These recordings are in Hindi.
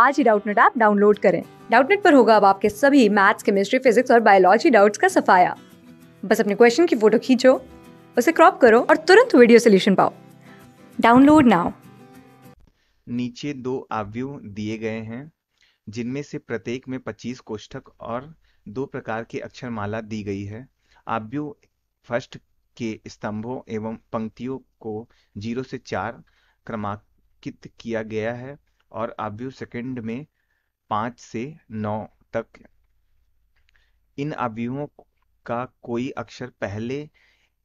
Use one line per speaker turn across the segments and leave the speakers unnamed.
आज ही डाउटनेट ऐप डाउनलोड करें डाउटनेट पर होगा अब आपके सभी मैथ्स केमिस्ट्री फिजिक्स और बायोलॉजी डाउट्स का सफाया बस अपने क्वेश्चन की फोटो खींचो उसे क्रॉप करो और तुरंत वीडियो सोल्यूशन पाओ डाउनलोड नाउ
नीचे दो आवयव दिए गए हैं जिनमें से प्रत्येक में 25 कोष्ठक और दो प्रकार की अक्षरमाला दी गई है आवयव फर्स्ट के स्तंभों एवं पंक्तियों को जीरो से चार क्रमांकित किया गया है और आव्यू सेकंड में पाँच से नौ तक इन आव्यूहों का कोई अक्षर पहले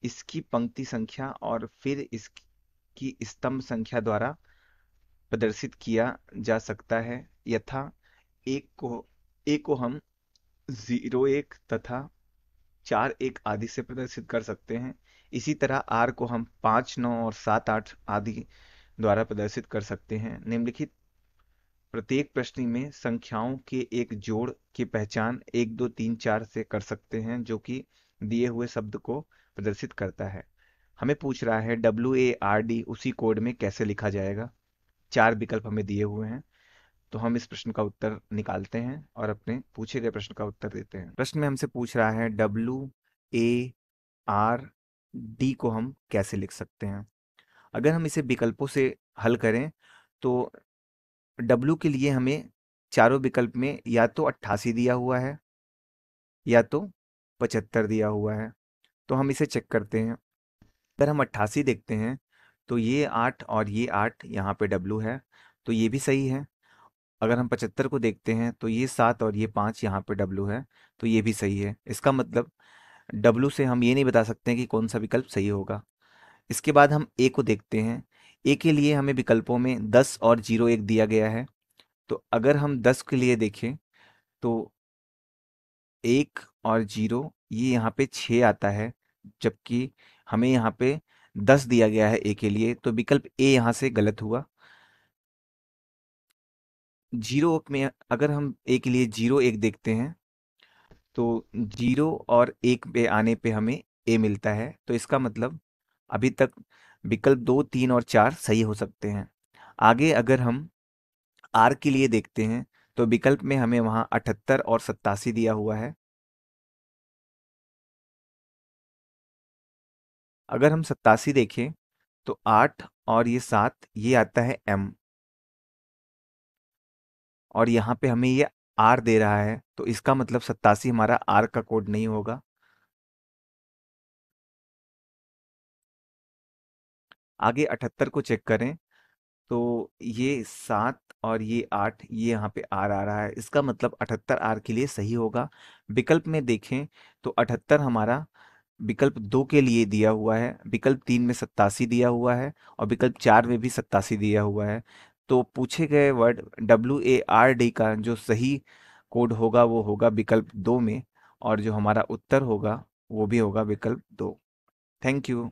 इसकी पंक्ति संख्या और फिर इसकी स्तंभ संख्या द्वारा प्रदर्शित किया जा सकता है यथा एक को एक को हम जीरो एक तथा चार एक आदि से प्रदर्शित कर सकते हैं इसी तरह आर को हम पाँच नौ और सात आठ आदि द्वारा प्रदर्शित कर सकते हैं निम्नलिखित प्रत्येक प्रश्न में संख्याओं के एक जोड़ की पहचान एक दो तीन चार से कर सकते हैं जो कि दिए हुए शब्द को प्रदर्शित करता है हमें पूछ रहा है डब्ल्यू ए आर डी उसी कोड में कैसे लिखा जाएगा चार विकल्प हमें दिए हुए हैं तो हम इस प्रश्न का उत्तर निकालते हैं और अपने पूछे गए प्रश्न का उत्तर देते हैं प्रश्न में हमसे पूछ रहा है डब्ल्यू ए आर डी को हम कैसे लिख सकते हैं अगर हम इसे विकल्पों से हल करें तो डब्लू के लिए हमें चारों विकल्प में या तो अट्ठासी दिया हुआ है या तो पचहत्तर दिया हुआ है तो हम इसे चेक करते हैं अगर हम अट्ठासी देखते हैं तो ये आठ और ये आठ यहाँ पे डब्लू है तो ये भी सही है अगर हम पचहत्तर को देखते हैं तो ये सात और ये पाँच यहाँ पे डब्लू है तो ये भी सही है इसका मतलब डब्लू से हम ये नहीं बता सकते हैं कि कौन सा विकल्प सही होगा इसके बाद हम ए को देखते हैं ए के लिए हमें विकल्पों में दस और जीरो एक दिया गया है तो अगर हम दस के लिए देखें तो एक और जीरो ये यहाँ पे छः आता है जबकि हमें यहाँ पे दस दिया गया है ए के लिए तो विकल्प ए यहाँ से गलत हुआ जीरो में अगर हम ए के लिए जीरो एक देखते हैं तो जीरो और एक पे आने पे हमें ए मिलता है तो इसका मतलब अभी तक विकल्प दो तीन और चार सही हो सकते हैं आगे अगर हम आर के लिए देखते हैं तो विकल्प में हमें वहाँ अठहत्तर और सत्तासी दिया हुआ है अगर हम सत्तासी देखें तो आठ और ये सात ये आता है एम और यहाँ पे हमें ये आर दे रहा है तो इसका मतलब सत्तासी हमारा आर का कोड नहीं होगा आगे अठहत्तर को चेक करें तो ये सात और ये आठ ये यहाँ पे आर आ रहा है इसका मतलब अठहत्तर आर के लिए सही होगा विकल्प में देखें तो अठहत्तर हमारा विकल्प दो के लिए दिया हुआ है विकल्प तीन में सत्तासी दिया हुआ है और विकल्प चार में भी सत्तासी दिया हुआ है तो पूछे गए word W A R D का जो सही कोड होगा वो होगा विकल्प दो में और जो हमारा उत्तर होगा वो भी होगा विकल्प दो थैंक यू